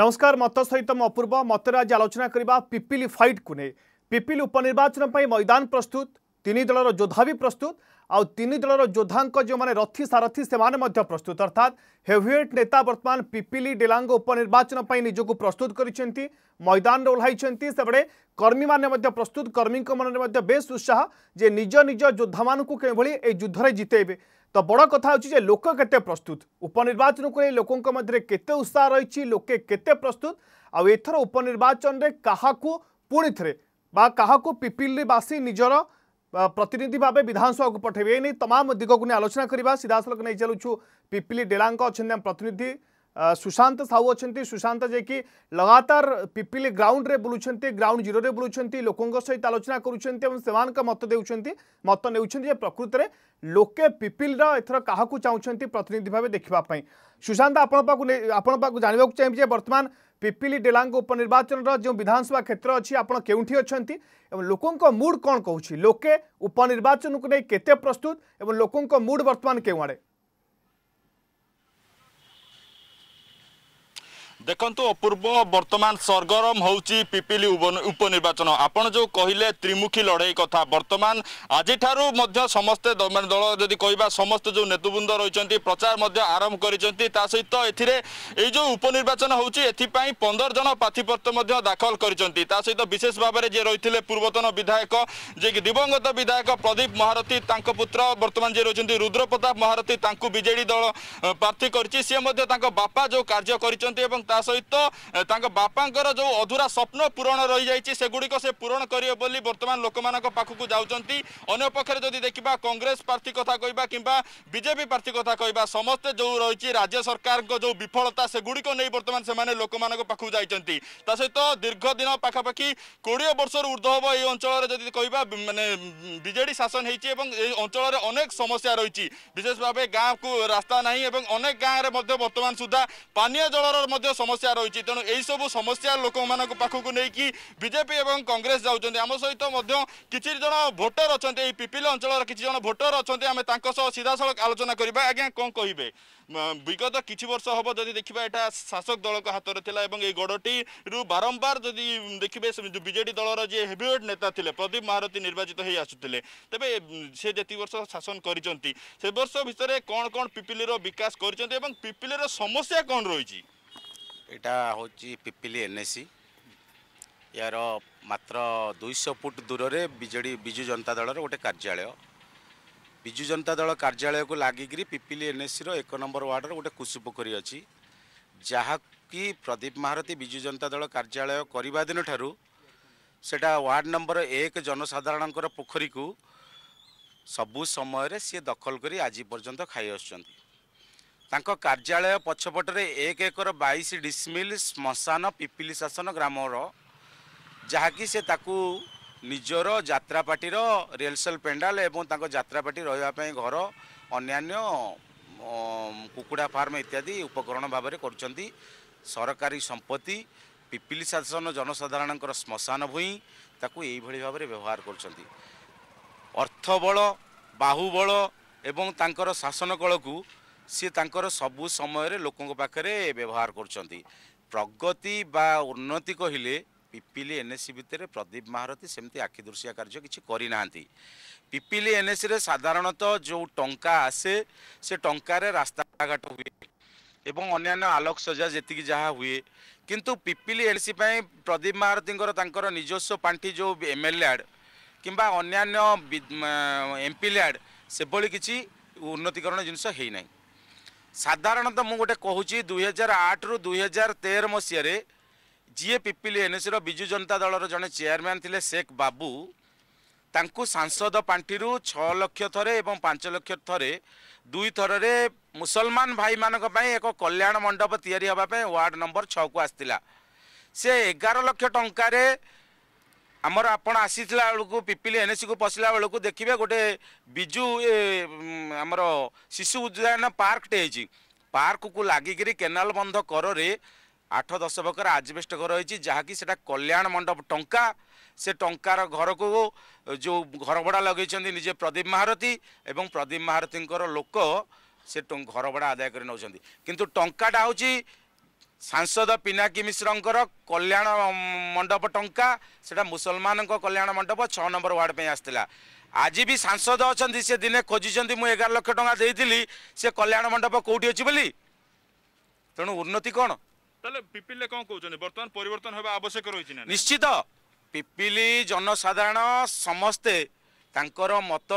नमस्कार मत सहित म अपूर्व मतर आज आलोचना करवा पिपिल फाइट को नहीं पिपिल उपनिर्वाचन पर मैदान प्रस्तुत तीन दल योद्धा भी प्रस्तुत आउ तीन दलर योद्धा जो मैंने रथी सारथी से प्रस्तुत अर्थात हेवेट नेता बर्तमान पिपिली डेलांग उपनिर्वाचन पर निजक प्रस्तुत कर मैदान ओह्ल से कर्मी मैंने प्रस्तुत कर्मी मन में बे उत्साह जे निज निज योद्धा मानू के युद्ध जितेबे ତ ବଡ଼ କଥା ହେଉଛି ଯେ ଲୋକ କେତେ ପ୍ରସ୍ତୁତ ଉପନିର୍ବାଚନକୁ ନେଇ ଲୋକଙ୍କ ମଧ୍ୟରେ କେତେ ଉତ୍ସାହ ରହିଛି ଲୋକେ କେତେ ପ୍ରସ୍ତୁତ ଆଉ ଏଥର ଉପନିର୍ବାଚନରେ କାହାକୁ ପୁଣି ଥରେ ବା କାହାକୁ ପିପିଲିବାସୀ ନିଜର ପ୍ରତିନିଧି ଭାବେ ବିଧାନସଭାକୁ ପଠାଇବେ ଏ ନେଇ ତମାମ ଦିଗକୁ ନେଇ ଆଲୋଚନା କରିବା ସିଧାସଳଖ ନେଇ ଚାଲୁଛୁ ପିପିଲି ଡେଲାଙ୍କ ଅଛନ୍ତି ଆମ ପ୍ରତିନିଧି सुशांत साहू अच्छा सुशांत जे कि लगातार पिपिली ग्राउंड में बुलूं ग्राउंड जीरो में बुलूं लोकों सहित आलोचना करुं मत दे मत ने प्रकृत में लोके पिपिल एथर क्या चाहते प्रतिनिधि भाव देखापी सुशांत आप जानवा चाहिए बर्तमान पिपिली डेलांग उपनिर्वाचन जो विधानसभा क्षेत्र अच्छी आपठी अच्छा लोकों मुड कौन कौन लोके उपनिर्वाचन को नहीं के प्रस्तुत और लोकों मुड बर्तमान क्यों দেখন্তু অপূর্ব বর্তমান সরগরম হচ্ছে পিপিলি উপনির্বাচন আপনার যে কহিলে ত্রিমুখী লড়াই কথা বর্তমান আজিঠার সমস্ত মানে দল যদি কহা সমস্ত যে নেতৃবৃন্দ রয়েছেন প্রচার মধ্যে আরম্ভ করেছেন তা সহিত এতে এই যে উপনির্বাচন হচ্ছে এথিপাই পনের জন প্রার্থীপত্র দাখল করেছেন তা সহ বিশেষ ভাবে যে রয়েছে পূর্বতন বিধায়ক যে দিবঙ্গত বিধায়ক প্রদীপ মহারথী তাঁক পুত্র বর্তমান যে রয়েছেন রুদ্র প্রতাপ মহারথী তাঁকু বিজেডি দল প্রার্থী করেছে সি বাপা যে কার্য করেছেন এবং ତା ସହିତ ତାଙ୍କ ବାପାଙ୍କର ଯେଉଁ ଅଧୁରା ସ୍ୱପ୍ନ ପୂରଣ ରହିଯାଇଛି ସେଗୁଡ଼ିକ ସେ ପୂରଣ କରିବେ ବୋଲି ବର୍ତ୍ତମାନ ଲୋକମାନଙ୍କ ପାଖକୁ ଯାଉଛନ୍ତି ଅନ୍ୟପକ୍ଷରେ ଯଦି ଦେଖିବା କଂଗ୍ରେସ ପ୍ରାର୍ଥୀ କଥା କହିବା କିମ୍ବା ବିଜେପି ପ୍ରାର୍ଥୀ କଥା କହିବା ସମସ୍ତେ ଯେଉଁ ରହିଛି ରାଜ୍ୟ ସରକାରଙ୍କ ଯେଉଁ ବିଫଳତା ସେଗୁଡ଼ିକ ନେଇ ବର୍ତ୍ତମାନ ସେମାନେ ଲୋକମାନଙ୍କ ପାଖକୁ ଯାଇଛନ୍ତି ତା ସହିତ ଦୀର୍ଘ ଦିନ ପାଖାପାଖି କୋଡ଼ିଏ ବର୍ଷରୁ ଉର୍ଦ୍ଧ୍ୱ ହେବ ଏହି ଅଞ୍ଚଳରେ ଯଦି କହିବା ମାନେ ବିଜେଡ଼ି ଶାସନ ହେଇଛି ଏବଂ ଏହି ଅଞ୍ଚଳରେ ଅନେକ ସମସ୍ୟା ରହିଛି ବିଶେଷ ଭାବେ ଗାଁକୁ ରାସ୍ତା ନାହିଁ ଏବଂ ଅନେକ ଗାଁରେ ମଧ୍ୟ ବର୍ତ୍ତମାନ ସୁଦ୍ଧା ପାନୀୟ ଜଳର ମଧ୍ୟ ସମସ୍ୟା ରହିଛି ତେଣୁ ଏହିସବୁ ସମସ୍ୟା ଲୋକମାନଙ୍କ ପାଖକୁ ନେଇକି ବିଜେପି ଏବଂ କଂଗ୍ରେସ ଯାଉଛନ୍ତି ଆମ ସହିତ ମଧ୍ୟ କିଛି ଜଣ ଭୋଟର ଅଛନ୍ତି ଏହି ପିପିଲ ଅଞ୍ଚଳର କିଛି ଜଣ ଭୋଟର ଅଛନ୍ତି ଆମେ ତାଙ୍କ ସହ ସିଧାସଳଖ ଆଲୋଚନା କରିବା ଆଜ୍ଞା କ'ଣ କହିବେ ବିଗତ କିଛି ବର୍ଷ ହେବ ଯଦି ଦେଖିବା ଏଇଟା ଶାସକ ଦଳଙ୍କ ହାତରେ ଥିଲା ଏବଂ ଏଇ ଗଡ଼ଟିରୁ ବାରମ୍ବାର ଯଦି ଦେଖିବେ ବିଜେଡି ଦଳର ଯିଏ ହେଭିୱେଟ୍ ନେତା ଥିଲେ ପ୍ରଦୀପ ମହାରଥୀ ନିର୍ବାଚିତ ହେଇ ଆସୁଥିଲେ ତେବେ ସେ ଯେତିକି ବର୍ଷ ଶାସନ କରିଛନ୍ତି ସେ ବର୍ଷ ଭିତରେ କ'ଣ କ'ଣ ପିପିଲିର ବିକାଶ କରିଛନ୍ତି ଏବଂ ପିପିଲିର ସମସ୍ୟା କ'ଣ ରହିଛି ଏଇଟା ହେଉଛି ପିପିଲି ଏନ୍ଏସି ଏହାର ମାତ୍ର ଦୁଇଶହ ଫୁଟ ଦୂରରେ ବିଜେଡ଼ି ବିଜୁ ଜନତା ଦଳର ଗୋଟେ କାର୍ଯ୍ୟାଳୟ ବିଜୁ ଜନତା ଦଳ କାର୍ଯ୍ୟାଳୟକୁ ଲାଗିକିରି ପିପିଲି ଏନ୍ଏସିର ଏକ ନମ୍ବର ୱାର୍ଡ଼ର ଗୋଟେ କୁଶି ପୋଖରୀ ଅଛି ଯାହାକି ପ୍ରଦୀପ ମହାରଥୀ ବିଜୁ ଜନତା ଦଳ କାର୍ଯ୍ୟାଳୟ କରିବା ଦିନ ଠାରୁ ସେଇଟା ୱାର୍ଡ଼ ନମ୍ବର ଏକ ଜନସାଧାରଣଙ୍କର ପୋଖରୀକୁ ସବୁ ସମୟରେ ସିଏ ଦଖଲ କରି ଆଜି ପର୍ଯ୍ୟନ୍ତ ଖାଇ ଆସୁଛନ୍ତି ତାଙ୍କ କାର୍ଯ୍ୟାଳୟ ପଛପଟରେ ଏକ ଏକର ବାଇଶ ଡିସମିଲ୍ ଶ୍ମଶାନ ପିପିଲି ଶାସନ ଗ୍ରାମର ଯାହାକି ସେ ତାକୁ ନିଜର ଯାତ୍ରା ପାର୍ଟିର ରେଲସେଲ ପେଣ୍ଡାଲ ଏବଂ ତାଙ୍କ ଯାତ୍ରା ପାର୍ଟି ରହିବା ପାଇଁ ଘର ଅନ୍ୟାନ୍ୟ କୁକୁଡ଼ା ଫାର୍ମ ଇତ୍ୟାଦି ଉପକରଣ ଭାବରେ କରୁଛନ୍ତି ସରକାରୀ ସମ୍ପତ୍ତି ପିପିଲି ଶାସନ ଜନସାଧାରଣଙ୍କର ଶ୍ମଶାନ ଭୂଇଁ ତାକୁ ଏହିଭଳି ଭାବରେ ବ୍ୟବହାର କରୁଛନ୍ତି ଅର୍ଥବଳ ବାହୁବଳ ଏବଂ ତାଙ୍କର ଶାସନ କଳକୁ সি তাঁর সবু সময় লোক পাখে ব্যবহার করছেন প্রগতি বা উন্নতি কহিলে পিপিলি এনএসি ভিতরে প্রদীপ মহারতি সেমি আখিদৃশিয়া কার্য কিছু করে না পিপিলি এনএসি সাধারণত যে টঙ্কা আসে সে টঙ্কার রাস্তাঘাট হুয়ে এবং অন্যান্য আলোক সজা যেত যা হুয়ে কিন্তু পিপিলি এনএসি প্রদীপ মহারতি তাঁর নিজস্ব পাঠি যে এমএলএ আড কিংবা অন্যান্য এমপি ল্যাড সেভাবে কিছু উন্নতিকরণ জিনিস হয়ে নাই ସାଧାରଣତଃ ମୁଁ ଗୋଟେ କହୁଛି ଦୁଇହଜାର ଆଠରୁ ଦୁଇହଜାର ତେର ମସିହାରେ ଯିଏ ପିପିଲି ଏନ୍ଏସିର ବିଜୁ ଜନତା ଦଳର ଜଣେ ଚେୟାରମ୍ୟାନ୍ ଥିଲେ ଶେଖ୍ ବାବୁ ତାଙ୍କୁ ସାଂସଦ ପାଣ୍ଠିରୁ ଛଅ ଲକ୍ଷ ଥରେ ଏବଂ ପାଞ୍ଚ ଲକ୍ଷ ଥରେ ଦୁଇ ଥରରେ ମୁସଲମାନ ଭାଇମାନଙ୍କ ପାଇଁ ଏକ କଲ୍ୟାଣ ମଣ୍ଡପ ତିଆରି ହେବା ପାଇଁ ୱାର୍ଡ଼ ନମ୍ବର ଛଅକୁ ଆସିଥିଲା ସେ ଏଗାର ଲକ୍ଷ ଟଙ୍କାରେ ଆମର ଆପଣ ଆସିଥିଲା ବେଳକୁ ପିପିଲି ଏନ୍ଏସିକୁ ପଶିଲା ବେଳକୁ ଦେଖିବେ ଗୋଟେ ବିଜୁ ଆମର ଶିଶୁ ଉଦ୍ୟାନ ପାର୍କଟେ ହେଇଛି ପାର୍କକୁ ଲାଗିକିରି କେନାଲ ବନ୍ଧ କରରେ ଆଠ ଦଶ ପ୍ରକାର ଆଜବେଷ୍ଟ ଘର ହେଇଛି ଯାହାକି ସେଟା କଲ୍ୟାଣ ମଣ୍ଡପ ଟଙ୍କା ସେ ଟଙ୍କାର ଘରକୁ ଯେଉଁ ଘର ଭଡ଼ା ଲଗେଇଛନ୍ତି ନିଜେ ପ୍ରଦୀପ ମହାରଥୀ ଏବଂ ପ୍ରଦୀପ ମହାରଥୀଙ୍କର ଲୋକ ସେ ଘର ଭଡ଼ା ଆଦାୟ କରି ନେଉଛନ୍ତି କିନ୍ତୁ ଟଙ୍କାଟା ହେଉଛି ସାଂସଦ ପିନାକୀ ମିଶ୍ରଙ୍କର କଲ୍ୟାଣ ମଣ୍ଡପ ଟଙ୍କା ସେଇଟା ମୁସଲମାନଙ୍କ କଲ୍ୟାଣ ମଣ୍ଡପ ଛଅ ନମ୍ବର ୱାର୍ଡ଼ ପାଇଁ ଆସିଥିଲା ଆଜି ବି ସାଂସଦ ଅଛନ୍ତି ସେ ଦିନେ ଖୋଜିଛନ୍ତି ମୁଁ ଏଗାର ଲକ୍ଷ ଟଙ୍କା ଦେଇଥିଲି ସେ କଲ୍ୟାଣ ମଣ୍ଡପ କେଉଁଠି ଅଛି ବୋଲି ତେଣୁ ଉନ୍ନତି କ'ଣ ତାହେଲେ ପିପିଲିରେ କ'ଣ କହୁଛନ୍ତି ବର୍ତ୍ତମାନ ପରିବର୍ତ୍ତନ ହେବା ଆବଶ୍ୟକ ରହିଛି ନା ନିଶ୍ଚିତ ପିପିଲି ଜନସାଧାରଣ ସମସ୍ତେ ତାଙ୍କର ମତ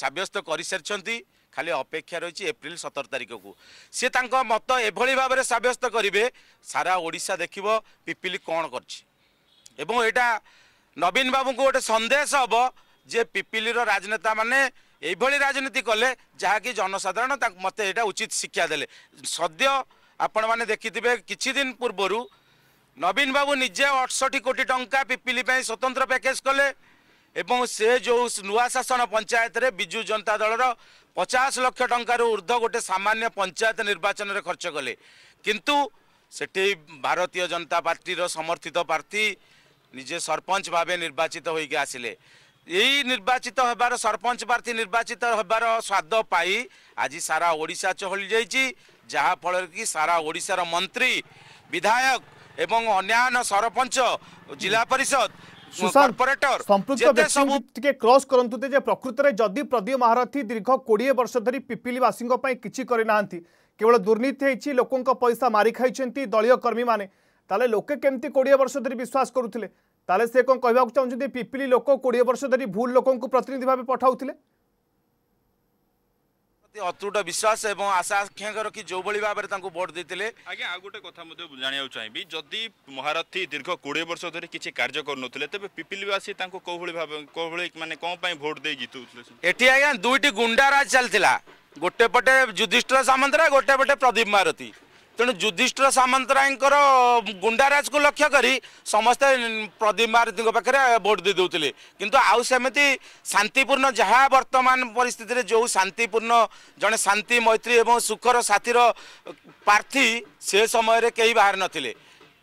ସାବ୍ୟସ୍ତ କରିସାରିଛନ୍ତି খালি অপেক্ষা রয়েছে এপ্রিল সতের তারিখকু সে তাঙ্ক মত এভাবে ভাবে সাব্যস্ত করবে সারা ওড়শা দেখব পিপিলি কণ করছে এবং এটা নবীন বাবু গোটে সন্দেশ হব যে পিপিলির রাজনেতা মানে এইভাবে রাজনীতি কলে যা কি জনসাধারণ তা মতো এটা উচিত শিক্ষা দেলে সদ্য আপনার দেখিবে দিন পূর্বর নবীন বাবু নিজে অটষট্টি কোটি টঙ্কা পিপিলি স্বতন্ত্র প্যাকেজ কলে ଏବଂ ସେ ଯେଉଁ ନୂଆ ଶାସନ ପଞ୍ଚାୟତରେ ବିଜୁ ଜନତା ଦଳର ପଚାଶ ଲକ୍ଷ ଟଙ୍କାରୁ ଉର୍ଦ୍ଧ୍ୱ ଗୋଟେ ସାମାନ୍ୟ ପଞ୍ଚାୟତ ନିର୍ବାଚନରେ ଖର୍ଚ୍ଚ କଲେ କିନ୍ତୁ ସେଠି ଭାରତୀୟ ଜନତା ପାର୍ଟିର ସମର୍ଥିତ ପ୍ରାର୍ଥୀ ନିଜେ ସରପଞ୍ଚ ଭାବେ ନିର୍ବାଚିତ ହୋଇକି ଆସିଲେ ଏଇ ନିର୍ବାଚିତ ହେବାର ସରପଞ୍ଚ ପ୍ରାର୍ଥୀ ନିର୍ବାଚିତ ହେବାର ସ୍ୱାଦ ପାଇ ଆଜି ସାରା ଓଡ଼ିଶା ଚହଳି ଯାଇଛି ଯାହାଫଳରେ କି ସାରା ଓଡ଼ିଶାର ମନ୍ତ୍ରୀ ବିଧାୟକ ଏବଂ ଅନ୍ୟାନ୍ୟ ସରପଞ୍ଚ ଜିଲ୍ଲା ପରିଷଦ সুশান্ত সম্পৃক্ত ব্যক্তিকে ক্রস করন্তু যে প্রকৃতরে যদি প্রদীপ মহারথী দীর্ঘ কোড়িয়ে বর্ষ ধরি পিপিলিবাসী কিছু করে না কেবল দুর্নীতি হয়েছি লোক পয়সা মারি খাই দলীয় কর্মী মানে তাহলে লোকে কেমতি কোড়িয়ে বর্ষ ধরি বিশ্বাস করুলে তাহলে সে কম কহবাক চাহুন পিপিলি লোক কোড়িয়ে বর্ষ ধরি ভুল লোক প্রতিনিধি ভাবে পঠাউলে अतुट विश्वास और आशा आख्या रखी जो भाई भाव में भोट देते आज्ञा आ गोटे कथ जानकू चाहिए जदि महारथी दीर्घ कोड़े वर्ष धरी किसी कार्य करें तेज पिपिलवासी कौ मानते कौन भोट दे जीतु आज दुईट गुंडा राज चलता गोटेपटे युधिष्टर सामंतराय गोटेपटे प्रदीप महारथी तेणु जुधिर सामन्तराईको गुण्डाराजको लक्ष्यकरी दे प्रदीपरती पादेउँदै आउ आउँस शांतिपूर्ण जहाँ वर्तमान परिस्थितिले जो शांतिपूर्ण जन शान्ति मैत्री ए सुखर साथीर साथी प्रार्थी से समय केही बाह्र नै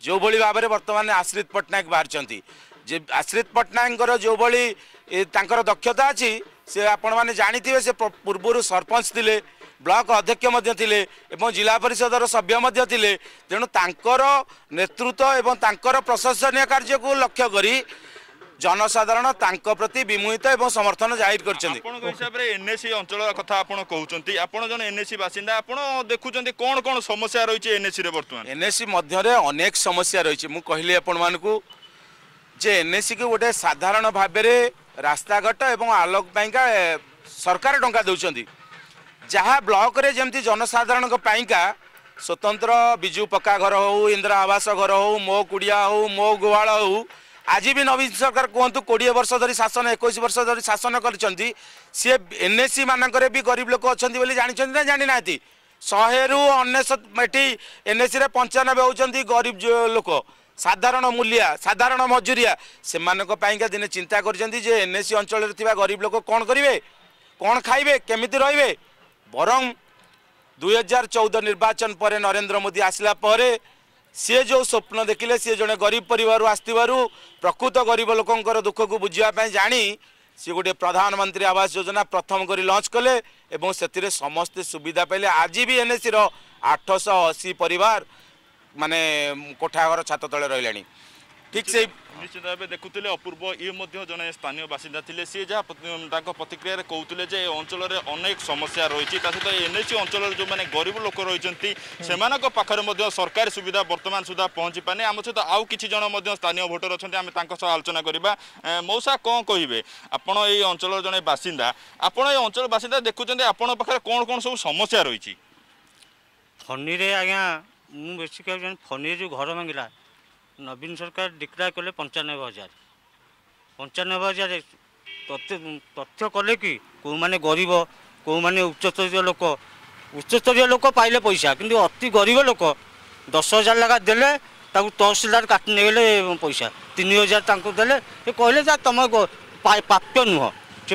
जोभल भावे वर्तमा आश्रित पट्टनायक जे आश्रित पट्टनायक जो भक्षता अस्ति सप जाथे सरपंच सरपञ्चले ବ୍ଲକ ଅଧ୍ୟକ୍ଷ ମଧ୍ୟ ଥିଲେ ଏବଂ ଜିଲ୍ଲା ପରିଷଦର ସଭ୍ୟ ମଧ୍ୟ ଥିଲେ ତେଣୁ ତାଙ୍କର ନେତୃତ୍ୱ ଏବଂ ତାଙ୍କର ପ୍ରଶଂସନୀୟ କାର୍ଯ୍ୟକୁ ଲକ୍ଷ୍ୟ କରି ଜନସାଧାରଣ ତାଙ୍କ ପ୍ରତି ବିମୋହିତ ଏବଂ ସମର୍ଥନ ଜାହିର କରିଛନ୍ତି ଆପଣଙ୍କ ହିସାବରେ ଏନ୍ଏସି ଅଞ୍ଚଳର କଥା ଆପଣ କହୁଛନ୍ତି ଆପଣ ଜଣେ ଏନ୍ଏସି ବାସିନ୍ଦା ଆପଣ ଦେଖୁଛନ୍ତି କ'ଣ କ'ଣ ସମସ୍ୟା ରହିଛି ଏନ୍ଏସିରେ ବର୍ତ୍ତମାନ ଏନ୍ଏସି ମଧ୍ୟରେ ଅନେକ ସମସ୍ୟା ରହିଛି ମୁଁ କହିଲି ଆପଣମାନଙ୍କୁ ଯେ ଏନ୍ଏସିକୁ ଗୋଟେ ସାଧାରଣ ଭାବରେ ରାସ୍ତାଘାଟ ଏବଂ ଆଲୋକ ପାଇଁକା ସରକାର ଟଙ୍କା ଦେଉଛନ୍ତି ଯାହା ବ୍ଲକରେ ଯେମିତି ଜନସାଧାରଣଙ୍କ ପାଇଁକା ସ୍ୱତନ୍ତ୍ର ବିଜୁ ପକ୍କା ଘର ହଉ ଇନ୍ଦିରା ଆବାସ ଘର ହଉ ମୋ କୁଡ଼ିଆ ହଉ ମୋ ଗୁହାଳ ହଉ ଆଜି ବି ନବୀନ ସରକାର କୁହନ୍ତୁ କୋଡ଼ିଏ ବର୍ଷ ଧରି ଶାସନ ଏକୋଇଶ ବର୍ଷ ଧରି ଶାସନ କରିଛନ୍ତି ସିଏ ଏନ୍ଏସି ମାନଙ୍କରେ ବି ଗରିବ ଲୋକ ଅଛନ୍ତି ବୋଲି ଜାଣିଛନ୍ତି ନା ଜାଣିନାହାନ୍ତି ଶହେରୁ ଅନେଶତ ଏଠି ଏନ୍ଏସିରେ ପଞ୍ଚାନବେ ହେଉଛନ୍ତି ଗରିବ ଲୋକ ସାଧାରଣ ମୂଲିଆ ସାଧାରଣ ମଜୁରିଆ ସେମାନଙ୍କ ପାଇଁକା ଦିନେ ଚିନ୍ତା କରିଛନ୍ତି ଯେ ଏନ୍ଏସି ଅଞ୍ଚଳରେ ଥିବା ଗରିବ ଲୋକ କ'ଣ କରିବେ କ'ଣ ଖାଇବେ କେମିତି ରହିବେ ବରଂ ଦୁଇହଜାର ଚଉଦ ନିର୍ବାଚନ ପରେ ନରେନ୍ଦ୍ର ମୋଦି ଆସିଲା ପରେ ସିଏ ଯେଉଁ ସ୍ୱପ୍ନ ଦେଖିଲେ ସିଏ ଜଣେ ଗରିବ ପରିବାରରୁ ଆସିଥିବାରୁ ପ୍ରକୃତ ଗରିବ ଲୋକଙ୍କର ଦୁଃଖକୁ ବୁଝିବା ପାଇଁ ଜାଣି ସିଏ ଗୋଟିଏ ପ୍ରଧାନମନ୍ତ୍ରୀ ଆବାସ ଯୋଜନା ପ୍ରଥମ କରି ଲଞ୍ଚ କଲେ ଏବଂ ସେଥିରେ ସମସ୍ତେ ସୁବିଧା ପାଇଲେ ଆଜି ବି ଏନ୍ଏସିର ଆଠଶହ ଅଶୀ ପରିବାର ମାନେ କୋଠାଘର ଛାତ ତଳେ ରହିଲେଣି ঠিক সেই নিশ্চিত ভাবে দেখুলে অপূর্ব ইয়ে মধ্য জনে স্থানীয় বাসিন্দা লে সি যা তাঁর প্রতিক্রিয়ার কৌলে যে এ অঞ্চলের অনেক সমস্যা রয়েছে তা সহ এনএসি অঞ্চলের যে গরিব লোক রয়েছেন সে পাখে সরকারি সুবিধা বর্তমান সুদ্ধা পৌঁছি পানি আম সহ আউ কিছু জন স্থানীয় ভোটর অনেক আমি তাঁর সহ আলোচনা করা মৌসা কম কহবে আপনার এই অঞ্চলের জন বাসিন্দা আপনার এই অঞ্চল বাসিন্দা দেখুছেন আপনার পাখে কোণ কোণ সব সমস্যা রয়েছে ফনিরে আজ্ঞা মু বেশি ফনিরে যে ঘর ভাঙিলা নবীন সরকার ডিক্লার কলে পঞ্চানব্বই হাজার পঞ্চানব্বই হাজার তথ্য কলে কি কেউ মানে গরিব কেউ মানে উচ্চস্তরীয় লোক উচ্চস্তরীয় লোক পাইলে পয়সা কিন্তু অতি গরিব লোক দশ হাজার লেখা দেলে তাকে তহসিলদার কাটি নেগেলে পয়সা তিন হাজার তাঁকু দেলে সে কহিলে যা তোমার প্রাপ্য নুহ সে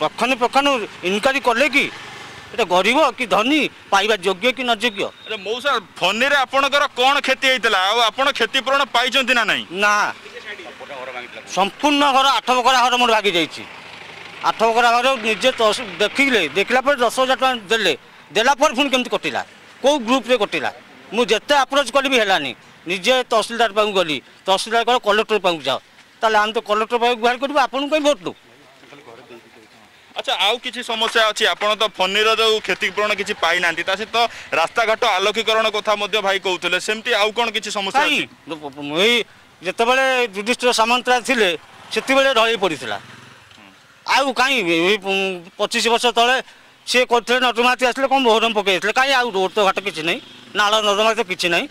প্রখানে প্রখানে ইনকোয়ারি কলে কি এটা গরিব কি ধনী পাইবা যোগ্য কি নযোগ্য মৌসা ফୋନିରେ ଆପଣଙ୍କର କ'ଣ କ୍ଷତି ହେଇଥିଲା ଆଉ ଆପଣ କ୍ଷତିପୂରଣ ପାଇଛନ୍ତି ନା ନାହିଁ ନା ସମ୍ପୂର୍ଣ୍ଣ ଘର ଆଠ ବକରା ଘର ମୋର ଭାଗି ଯାଇଛି ଆଠ ବକରା ଘର ନିଜେ ଦେଖିଲେ ଦେଖିଲା ପରେ ଦଶ ହଜାର ଟଙ୍କା ଦେଲେ ଦେଲା ପରେ ପୁଣି କେମିତି କଟିଲା କେଉଁ ଗ୍ରୁପ୍ରେ କଟିଲା ମୁଁ ଯେତେ ଆପ୍ରୋଚ୍ କଲି ବି ହେଲାନି ନିଜେ ତହସିଲଦାର ପାଖକୁ ଗଲି ତହସିଲଦାର କହିଲେ କଲେକ୍ଟର ପାଖକୁ ଯାଅ ତାହେଲେ ଆମେ ତ କଲେକ୍ଟର ପାଖକୁ ଗୁହାର କରିବୁ ଆପଣଙ୍କୁ କାହିଁ ଭୋଟ୍ ଦେବୁ আচ্ছা আউ কিছু সমস্যা আছে আপনার তো ফনির যে ক্ষতিপূরণ কিছু পাই না তা সহ রাস্তাঘাট আলোকীকরণ কথা ভাই কৌলে সেমতি আউ কোণ কিছু সমস্যা এই যেতবে যুধিষ্ঠ সামন্তরাজ লে সেতবে ঢলি পড়ি আউ কাই পঁচিশ বর্ষ তলে সে করলে নটমাতি আসলে কম ভোরম পকাইলে কাই আউ রোড তো ঘাট কিছু নাই নাল নর্দমা তো কিছু নাই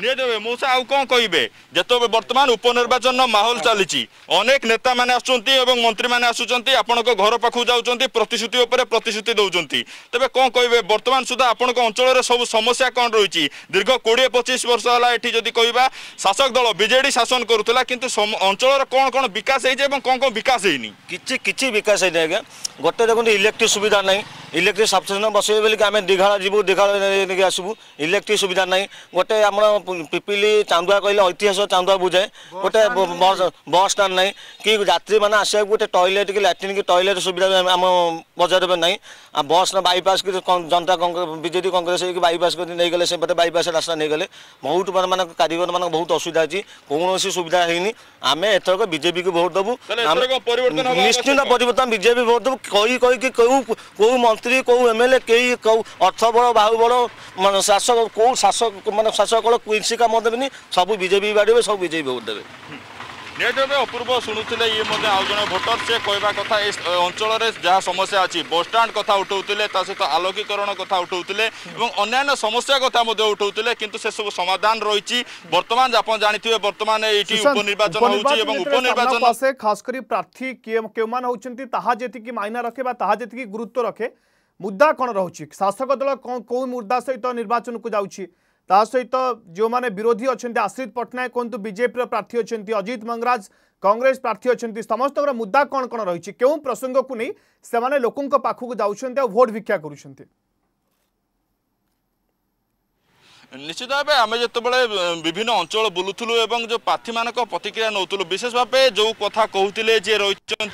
নিয়েদেবে মূষা আউ কম কহবে যেতবে বর্তমান উপনির্বাচন মাহল চালিছি অনেক নেতা মানে আসুচ্ছেন এবং মন্ত্রী মানে আসুচ্ছেন আপনার ঘর পাখু যাচ্ছেন প্রতিশ্রুতি উপরে প্রতিশ্রুতি দৌঁছেন তবে কম কহবে বর্তমান সুদ্ধা আপনার অঞ্চলের সবু সমস্যা কম রয়েছে দীর্ঘ কোড়িয়ে পঁচিশ বর্ষ হল এটি যদি কহবা শাসক দল বিজেডি শাসন করুলা কিন্তু অঞ্চলের কম কম বিকাশ হয়েছে এবং কম কম বিকাশ হয়নি কিছু কিছু বিকাশ হয়নি আজ্ঞা গোটে দেখুন ইলেকট্রি সুবিধা নাই ইলেকট্রি সাবস্টেসন বসাইবে বলি আমি দীঘা যাবু দীঘা আসবু ইলেকট্রি সুবিধা নাই গোটে আমার ପିପିଲି ଚାନ୍ଦୁଆ କହିଲେ ଐତିହାସିକ ଚାନ୍ଦୁଆ ବୁଝାଏ ଗୋଟେ ବସ୍ ଷ୍ଟାଣ୍ଡ ନାହିଁ କି ଯାତ୍ରୀମାନେ ଆସିବାକୁ ଗୋଟେ ଟଏଲେଟ୍ କି ଲାଟ୍ରିନ୍ କି ଟଏଲେଟ୍ ସୁବିଧା ଆମ ବଜାରରେ ନାହିଁ ଆଉ ବସ୍ ବାଇପାସ୍ କି ଜନତା ବିଜେଡ଼ି କଂଗ୍ରେସ ହେଇକି ବାଇପାସ୍ କରି ନେଇଗଲେ ସେପଟେ ବାଇପାସ୍ ରାସ୍ତା ନେଇଗଲେ ବହୁତ ମାନେ କାରିଗରମାନଙ୍କ ବହୁତ ଅସୁବିଧା ଅଛି କୌଣସି ସୁବିଧା ହେଇନି ଆମେ ଏଥରକ ବିଜେପିକୁ ଭୋଟ ଦେବୁ ନିଶ୍ଚିନ୍ତ ପରିବର୍ତ୍ତନ ବିଜେପି ଭୋଟ ଦେବୁ କହି କହିକି କେଉଁ କେଉଁ ମନ୍ତ୍ରୀ କେଉଁ ଏମ୍ଏଲ୍ଏ କେହି କେଉଁ ଅର୍ଥବଳ ବାହୁବଳ ଶାସକ କେଉଁ ଶାସକ ମାନେ ଶାସକ ୱିପ୍ସି କାମ ଦେବେନି ସବୁ ବିଜେପି ବାଡ଼ିବେ ସବୁ ବିଜେପି ଭୋଟ ଦେବେ ନିହାତି ଅପୂର୍ବ ଶୁଣୁଥିଲେ ଇଏ ମଧ୍ୟ ଆଉ ଜଣେ ଭୋଟର ସେ କହିବା କଥା ଏ ଅଞ୍ଚଳରେ ଯାହା ସମସ୍ୟା ଅଛି ବସ୍ଷ୍ଟାଣ୍ଡ କଥା ଉଠାଉଥିଲେ ତା ସହିତ ଆଲୋକୀକରଣ କଥା ଉଠାଉଥିଲେ ଏବଂ ଅନ୍ୟାନ୍ୟ ସମସ୍ୟା କଥା ମଧ୍ୟ ଉଠାଉଥିଲେ କିନ୍ତୁ ସେସବୁ ସମାଧାନ ରହିଛି ବର୍ତ୍ତମାନ ଆପଣ ଜାଣିଥିବେ ବର୍ତ୍ତମାନ ଏଇଠି ଉପନିର୍ବାଚନ ହେଉଛି ଏବଂ ଉପନିର୍ବାଚନ ସେ ଖାସ କରି ପ୍ରାର୍ଥୀ କିଏ କେଉଁମାନେ ହେଉଛନ୍ତି ତାହା ଯେତିକି ମାଇନା ରଖେ ବା ତାହା ଯେତିକି ଗୁରୁତ୍ୱ ରଖେ ମୁଦ୍ଦା କ'ଣ ରହୁଛି ଶାସକ ଦଳ କେଉଁ ମୁଦ୍ଦା ସହିତ ନିର୍ବାଚନକୁ ଯାଉଛି ତା ସହିତ ଯେଉଁମାନେ ବିରୋଧୀ ଅଛନ୍ତି ଆଶ୍ରିତ ପଟ୍ଟନାୟକ କୁହନ୍ତୁ ବିଜେପିର ପ୍ରାର୍ଥୀ ଅଛନ୍ତି ଅଜିତ ମଙ୍ଗରାଜ କଂଗ୍ରେସ ପ୍ରାର୍ଥୀ ଅଛନ୍ତି ସମସ୍ତଙ୍କର ମୁଦ୍ଦା କ'ଣ କ'ଣ ରହିଛି କେଉଁ ପ୍ରସଙ୍ଗକୁ ନେଇ ସେମାନେ ଲୋକଙ୍କ ପାଖକୁ ଯାଉଛନ୍ତି ଆଉ ଭୋଟ୍ ଭିକ୍ଷା କରୁଛନ୍ତି নিশ্চিত ভাবে আমি যেতবে বিভিন্ন অঞ্চল বুলুল এবং যে প্রার্থী মান প্রতিক্রিয়া নৌলু বিশেষ ভাবে যে কথা কুলে যে রয়েছেন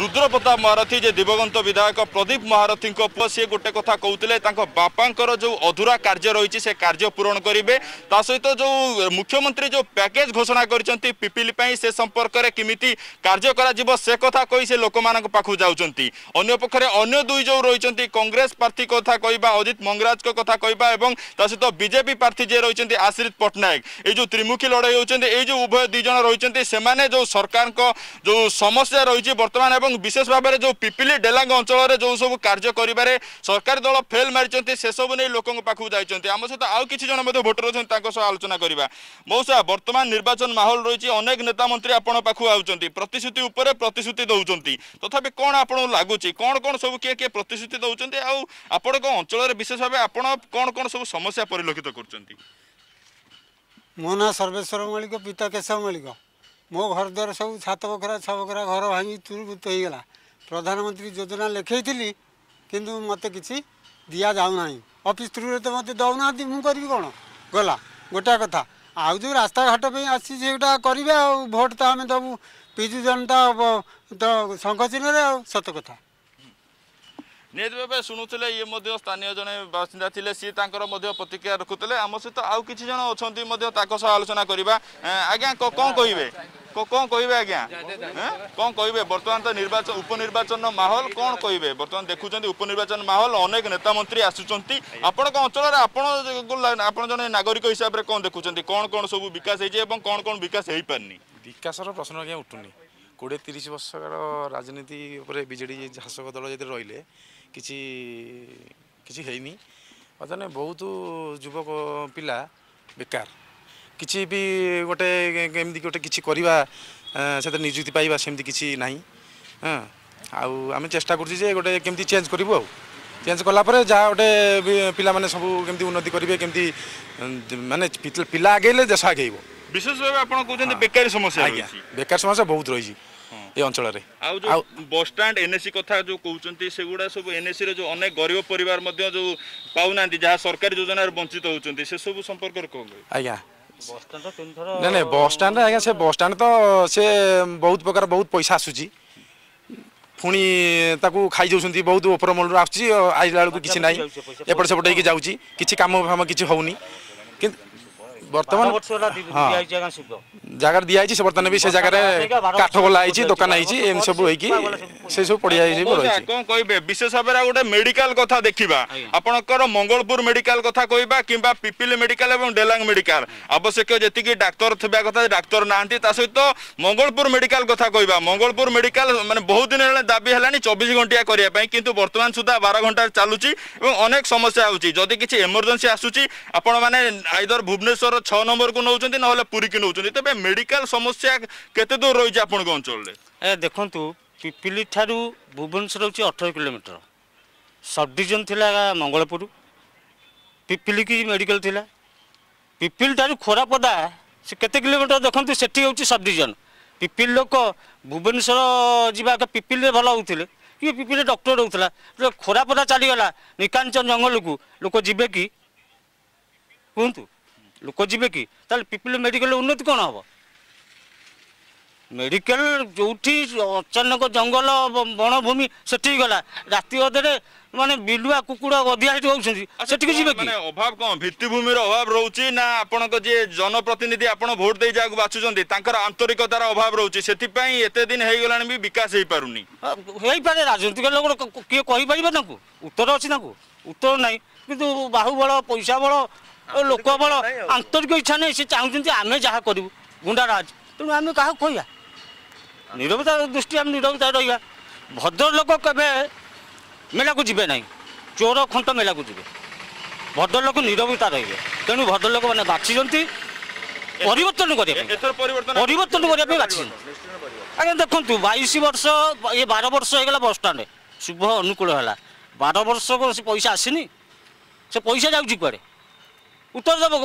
রুদ্রপ্রতাপ মহারথী যে দিবগন্ত বিধায়ক প্রদীপ মহারথী পুয় সি গোটে কথা কুলে তাঁর বাপাঙ্কর যে অধুরা কার্য রয়েছে সে কার্য পূরণ করবে তা সহ যে মুখ্যমন্ত্রী যে প্যাকেজ ঘোষণা করেছেন পিপিলি সে সম্পর্কে কমিটি কার্য করা সে কথা কই সে লোক পাখু যাচ্ছেন অন্য পক্ষে অন্য দুই যে রয়েছেন কংগ্রেস প্রার্থী কথা কহা অজিত মঙ্গরাজ কথা কহা এবং তা সহ বিজেপি বিজেপি প্রার্থী যে রয়েছেন আশ্রিত পট্টনাক এই যে ত্রিমুখী লড়াই হচ্ছেন এই যে উভয় দুইজন রয়েছেন সেমানে যে সরকার যে সমস্যা রয়েছে বর্তমান এবং বিশেষ ভাবে যে পিপিলি ডেলাঙ্গ অঞ্চলের যে সব কার্য করবার সরকারি দল ফেল মারিছেন সেসব নিয়ে লোক পাখু যাই আমার সহ আউ কিছু জন ভোটর অনেক তাহ আলোচনা করা মৌসা বর্তমান নির্বাচন মাহল রয়েছে অনেক নেতা মন্ত্রী আপনার পাখু আছেন প্রতিশ্রুতি উপরে প্রতিশ্রুতি দৌঁচ তথাপি কোণ আপনার লাগুচি কোণ কোণ সব কি কি প্রতিশ্রুতি দৌঁচ আপনার অঞ্চলের বিশেষ ভাবে আপনার কোণ কোণ সব সমস্যা পরিলক্ষিত করছেন କରୁଛନ୍ତି ମୋ ନାଁ ସର୍ବେଶ୍ୱର ମଳିକ ପିତା କେଶବ ମଳିକ ମୋ ଘର ଦ୍ୱାର ସବୁ ଛାତ ବଖରା ଛଅ ବଖରା ଘର ଭାଙ୍ଗି ତୁରୁଭୂତ ହେଇଗଲା ପ୍ରଧାନମନ୍ତ୍ରୀ ଯୋଜନା ଲେଖେଇଥିଲି କିନ୍ତୁ ମୋତେ କିଛି ଦିଆଯାଉନାହିଁ ଅଫିସ୍ ଥ୍ରୁରେ ତ ମୋତେ ଦେଉନାହାନ୍ତି ମୁଁ କରିବି କ'ଣ ଗଲା ଗୋଟା କଥା ଆଉ ଯେଉଁ ରାସ୍ତାଘାଟ ପାଇଁ ଆସିଛି ସେଇଟା କରିବେ ଆଉ ଭୋଟ୍ ତ ଆମେ ଦେବୁ ପିଜୁ ଜନତା ତ ଶଙ୍ଖ ଚିହ୍ନରେ ଆଉ ସତ କଥା ନିହାତି ଭାବେ ଶୁଣୁଥିଲେ ଇଏ ମଧ୍ୟ ସ୍ଥାନୀୟ ଜଣେ ବାସିନ୍ଦା ଥିଲେ ସିଏ ତାଙ୍କର ମଧ୍ୟ ପ୍ରତିକ୍ରିୟା ରଖୁଥିଲେ ଆମ ସହିତ ଆଉ କିଛି ଜଣ ଅଛନ୍ତି ମଧ୍ୟ ତାଙ୍କ ସହ ଆଲୋଚନା କରିବା ଆଜ୍ଞା କ'ଣ କହିବେ କ'ଣ କହିବେ ଆଜ୍ଞା କ'ଣ କହିବେ ବର୍ତ୍ତମାନ ତ ନିର୍ବାଚନ ଉପନିର୍ବାଚନ ମାହୋଲ କ'ଣ କହିବେ ବର୍ତ୍ତମାନ ଦେଖୁଛନ୍ତି ଉପନିର୍ବାଚନ ମାହୋଲ ଅନେକ ନେତା ମନ୍ତ୍ରୀ ଆସୁଛନ୍ତି ଆପଣଙ୍କ ଅଞ୍ଚଳରେ ଆପଣ ଆପଣ ଜଣେ ନାଗରିକ ହିସାବରେ କ'ଣ ଦେଖୁଛନ୍ତି କ'ଣ କ'ଣ ସବୁ ବିକାଶ ହେଇଛି ଏବଂ କ'ଣ କ'ଣ ବିକାଶ ହେଇପାରିନି ବିକାଶର ପ୍ରଶ୍ନ ଆଜ୍ଞା ଉଠୁନି କୋଡ଼ିଏ ତିରିଶ ବର୍ଷର ରାଜନୀତି ଉପରେ ବିଜେଡ଼ି ଶାସକ ଦଳ ଯଦି ରହିଲେ କିଛି କିଛି ହେଇନି ବର୍ତ୍ତମାନ ବହୁତ ଯୁବକ ପିଲା ବେକାର କିଛି ବି ଗୋଟେ ଏମିତି ଗୋଟେ କିଛି କରିବା ସେଥିରେ ନିଯୁକ୍ତି ପାଇବା ସେମିତି କିଛି ନାହିଁ ହଁ ଆଉ ଆମେ ଚେଷ୍ଟା କରୁଛୁ ଯେ ଗୋଟେ କେମିତି ଚେଞ୍ଜ କରିବୁ ଆଉ ଚେଞ୍ଜ କଲା ପରେ ଯାହା ଗୋଟେ ପିଲାମାନେ ସବୁ କେମିତି ଉନ୍ନତି କରିବେ କେମିତି ମାନେ ପିଲା ଆଗେଇଲେ ଦେଶ ଆଗେଇବ ବିଶେଷ ଭାବେ ଆପଣ କହୁଛନ୍ତି ବେକାରୀ ସମସ୍ୟା ଆଜ୍ଞା ବେକାରୀ ସମସ୍ୟା ବହୁତ ରହିଛି ଏ ଅଞ୍ଚଳରେ ଆଉ ଯୋଉ ବସଷ୍ଟାଣ୍ଡ ଏନ୍ଏସି କଥା ଯୋଉ କହୁଛନ୍ତି ସେଗୁଡ଼ା ସବୁ ଏନ୍ଏସିରେ ଯୋଉ ଅନେକ ଗରିବ ପରିବାର ମଧ୍ୟ ଯୋଉ ପାଉନାହାନ୍ତି ଯାହା ସରକାରୀ ଯୋଜନାରେ ବଞ୍ଚିତ ହେଉଛନ୍ତି ସେସବୁ ସମ୍ପର୍କରେ କ'ଣ ଆଜ୍ଞା ନାଇଁ ନାଇଁ ବସଷ୍ଟାଣ୍ଡ ଆଜ୍ଞା ସେ ବସଷ୍ଟାଣ୍ଡ ତ ସେ ବହୁତ ପ୍ରକାର ବହୁତ ପଇସା ଆସୁଛି ପୁଣି ତାକୁ ଖାଇଯାଉଛନ୍ତି ବହୁତ ଉପର ମୂଳରୁ ଆସୁଛି ଆସିଲା ବେଳକୁ କିଛି ନାହିଁ ଏପଟ ସେପଟ ହେଇକି ଯାଉଛି କିଛି କାମ ଫାମ କିଛି ହେଉନି କିନ୍ତୁ বর্তমান হ্যাঁ। জায়গা দিয়া হয়েছে বর্তমানে সে জায়গায় কাঠ গোলা হয়েছে দোকান হয়েছে এমনি সব হয়েকি সে সব পড়িয়া হয়েছে কোন কইবে বিশেষ ভাবে গোটে মেডিকাল কথা দেখিবা আপনার মঙ্গলপুর মেডিকাল কথা কইবা কিংবা পিপিলি মেডিকাল এবং ডেলাং মেডিকাল আবশ্যক যেতিকি ডাক্তার থিবা কথা ডাক্তার না তা সহ মঙ্গলপুর মেডিকাল কথা কইবা মঙ্গলপুর মেডিকাল মানে বহু দিন দাবি হল চব্বিশ ঘণ্টিয়া করা কিন্তু বর্তমান সুদ্ধা বার ঘণ্টা চালুচি এবং অনেক সমস্যা হচ্ছে যদি কিছু এমর্জেন্সি আসুচি আপনার আইদর ভুবনেশ্বর ଛଅ ନମ୍ବରକୁ ନେଉଛନ୍ତି ନହେଲେ ପୁରୀକି ନେଉଛନ୍ତି ତେବେ ମେଡ଼ିକାଲ ସମସ୍ୟା କେତେ ଦୂର ରହିଛି ଆପଣଙ୍କ ଅଞ୍ଚଳରେ ଏ ଦେଖନ୍ତୁ ପିପିଲି ଠାରୁ ଭୁବନେଶ୍ୱର ହେଉଛି ଅଠର କିଲୋମିଟର ସବ୍ ଡିଭିଜନ୍ ଥିଲା ମଙ୍ଗଳପୁର ପିପିଲିକି ମେଡ଼ିକାଲ ଥିଲା ପିପିଲି ଠାରୁ ଖୋରାପଦା ସେ କେତେ କିଲୋମିଟର ଦେଖନ୍ତୁ ସେଠି ହେଉଛି ସବ୍ ଡିଭିଜନ୍ ପିପିଲି ଲୋକ ଭୁବନେଶ୍ୱର ଯିବା ପିପିଲିରେ ଭଲ ହେଉଥିଲେ ଇଏ ପିପିରେ ଡକ୍ଟର ରହୁଥିଲା ଖରାପଦା ଚାଲିଗଲା ନିକାଞ୍ଚନ ଜଙ୍ଗଲକୁ ଲୋକ ଯିବେ କି କୁହନ୍ତୁ ଲୋକ ଯିବେ କି ତାହେଲେ ପିପିଲି মেডিকাল ଉନ୍ନତି କ'ଣ ହେବ ମେଡ଼ିକାଲ ଯେଉଁଠି ଅଚାନକ ଜଙ୍ଗଲ ବଣଭୂମି ସେଠି ଗଲା ରାତି ଅଧରେ ମାନେ ବିଲୁଆ କୁକୁଡ଼ା ଗଦିଆ ସେଠି ହେଉଛନ୍ତି ସେଠିକି ଯିବେ କି ଅଭାବ କ'ଣ ଭିତ୍ତିଭୂମିର ଅଭାବ ରହୁଛି ନା ଆପଣଙ୍କ ଯିଏ ଜନପ୍ରତିନିଧି ଆପଣ ଭୋଟ ଦେଇ ଯାହାକୁ ବାଛୁଛନ୍ତି ତାଙ୍କର ଆନ୍ତରିକତାର ଅଭାବ ରହୁଛି ସେଥିପାଇଁ ଏତେ ଦିନ ହେଇଗଲାଣି ବି ବିକାଶ ହେଇପାରୁନି ହେଇପାରେ ରାଜନୈତିକ ଲୋକ କିଏ କହିପାରିବେ ତାଙ୍କୁ ଉତ୍ତର ଅଛି ତାଙ୍କୁ ଉତ୍ତର ନାହିଁ କିନ୍ତୁ ବାହୁବଳ ପଇସା ବଳ ଓ ଲୋକବଳ ଆନ୍ତରିକ ଇଚ୍ଛା ନାହିଁ ସେ ଚାହୁଁଛନ୍ତି ଆମେ ଯାହା କରିବୁ ଗୁଣ୍ଡାରାଜ ତେଣୁ ଆମେ କାହାକୁ କହିବା ନିରବତା ଦୃଷ୍ଟି ଆମେ ନିରବତା ରହିବା ଭଦ୍ରଲୋକ କେବେ ମେଳାକୁ ଯିବେ ନାହିଁ ଚୋର ଖଣ୍ଟ ମେଳାକୁ ଯିବେ ଭଦ୍ରଲୋକ ନିରବତା ରହିବେ ତେଣୁ ଭଦ୍ରଲୋକମାନେ ବାଛିଛନ୍ତି ପରିବର୍ତ୍ତନ କରିବା ପରିବର୍ତ୍ତନ କରିବା ପାଇଁ ବାଛିଛନ୍ତି ଆଜ୍ଞା ଦେଖନ୍ତୁ ବାଇଶ ବର୍ଷ ଏ ବାର ବର୍ଷ ହେଇଗଲା ବସ୍ଷ୍ଟାଣ୍ଡରେ ଶୁଭ ଅନୁକୂଳ ହେଲା ବାର ବର୍ଷ କ'ଣ ସେ ପଇସା ଆସିନି ସେ ପଇସା ଯାଉଛି କୁଆଡ଼େ ଉତ୍ତର ଦେବ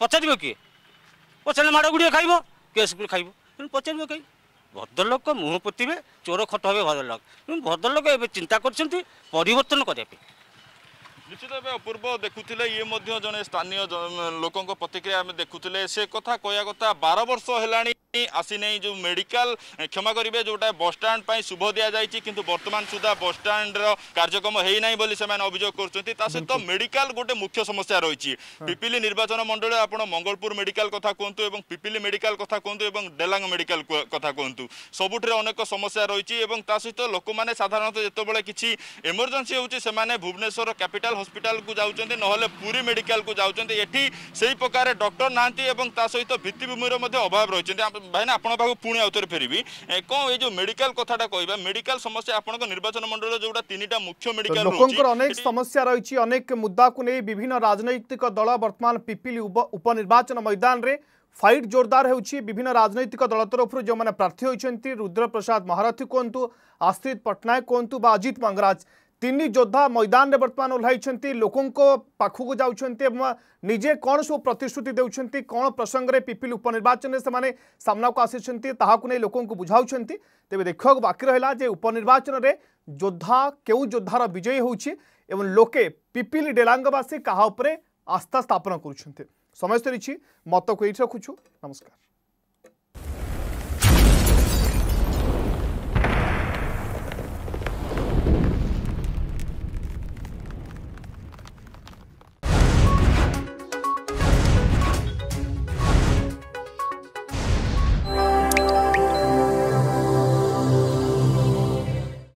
ପଚାରିବ କିଏ ପଚାରିଲେ ମାଡ଼ ଗୁଡ଼ିଏ ଖାଇବ କେସ୍ ଗୁଡ଼ିଏ ଖାଇବ ତେଣୁ ପଚାରିବ କେହି ଭଦ୍ରଲୋକ ମୁହଁ ପୋତିବେ ଚୋର ଖଟ ହେବେ ଭଦ୍ରଲୋକ ତେଣୁ ଭଦ୍ରଲୋକ ଏବେ ଚିନ୍ତା କରିଛନ୍ତି ପରିବର୍ତ୍ତନ କରିବା ପାଇଁ ନିଶ୍ଚିତ ଏବେ ଅପୂର୍ବ ଦେଖୁଥିଲେ ଇଏ ମଧ୍ୟ ଜଣେ ସ୍ଥାନୀୟ ଲୋକଙ୍କ ପ୍ରତିକ୍ରିୟା ଆମେ ଦେଖୁଥିଲେ ସେ କଥା କହିବା କଥା ବାର ବର୍ଷ ହେଲାଣି ଆସିନାହିଁ ଯେଉଁ ମେଡ଼ିକାଲ କ୍ଷମା କରିବେ ଯେଉଁଟା ବସ୍ଷ୍ଟାଣ୍ଡ ପାଇଁ ଶୁଭ ଦିଆଯାଇଛି କିନ୍ତୁ ବର୍ତ୍ତମାନ ସୁଦ୍ଧା ବସ୍ଷ୍ଟାଣ୍ଡର କାର୍ଯ୍ୟକ୍ରମ ହେଇନାହିଁ ବୋଲି ସେମାନେ ଅଭିଯୋଗ କରୁଛନ୍ତି ତା ସହିତ ମେଡ଼ିକାଲ ଗୋଟେ ମୁଖ୍ୟ ସମସ୍ୟା ରହିଛି ପିପିଲି ନିର୍ବାଚନ ମଣ୍ଡଳୀ ଆପଣ ମଙ୍ଗଳପୁର ମେଡ଼ିକାଲ କଥା କୁହନ୍ତୁ ଏବଂ ପିପିଲି ମେଡ଼ିକାଲ କଥା କୁହନ୍ତୁ ଏବଂ ଡେଲାଙ୍ଗ ମେଡ଼ିକାଲ କଥା କୁହନ୍ତୁ ସବୁଠାରେ ଅନେକ ସମସ୍ୟା ରହିଛି ଏବଂ ତା ସହିତ ଲୋକମାନେ ସାଧାରଣତଃ ଯେତେବେଳେ କିଛି ଏମର୍ଜେନ୍ସି ହେଉଛି ସେମାନେ ଭୁବନେଶ୍ୱର କ୍ୟାପିଟାଲ ହସ୍ପିଟାଲକୁ ଯାଉଛନ୍ତି ନହେଲେ ପୁରୀ ମେଡ଼ିକାଲକୁ ଯାଉଛନ୍ତି ଏଠି ସେହି ପ୍ରକାର ଡକ୍ଟର ନାହାନ୍ତି ଏବଂ ତା ସହିତ ଭିତ୍ତିଭୂମିର ମଧ୍ୟ ଅଭାବ ରହିଛନ୍ତି भाई आप पुणे आउ थे फेरबी कौन ये मेडिकल कथा कह मेडिकल समस्या आपवाचन मंडल जो मुख्य मेडिकल लोक समस्या रही मुद्दा को नहीं विभिन्न राजनैतिक दल बर्तमान पिपिली उपनिर्वाचन मैदान में फाइट जोरदार विभिन्न राजनैतिक दल तरफ जो मैंने प्रार्थी होती रुद्र प्रसाद महारथी कहतु आश्रित पट्टनायक कहतु अजित मंगराज तीन योद्धा मैदान में बर्तमान ओह्लाई लोकों पाखक जाऊे कौन सब प्रतिश्रुति दे कौन प्रसंगे पिपिल उपनिर्वाचन से सामना को आसी लोक बुझा तेज देखा बाकी रहा उपनिर्वाचन में योद्धा केोद्धार विजयी हो लोके पिपिल डेलांगवासी का आस्था स्थापन कर समय सरी मत को ये रखु नमस्कार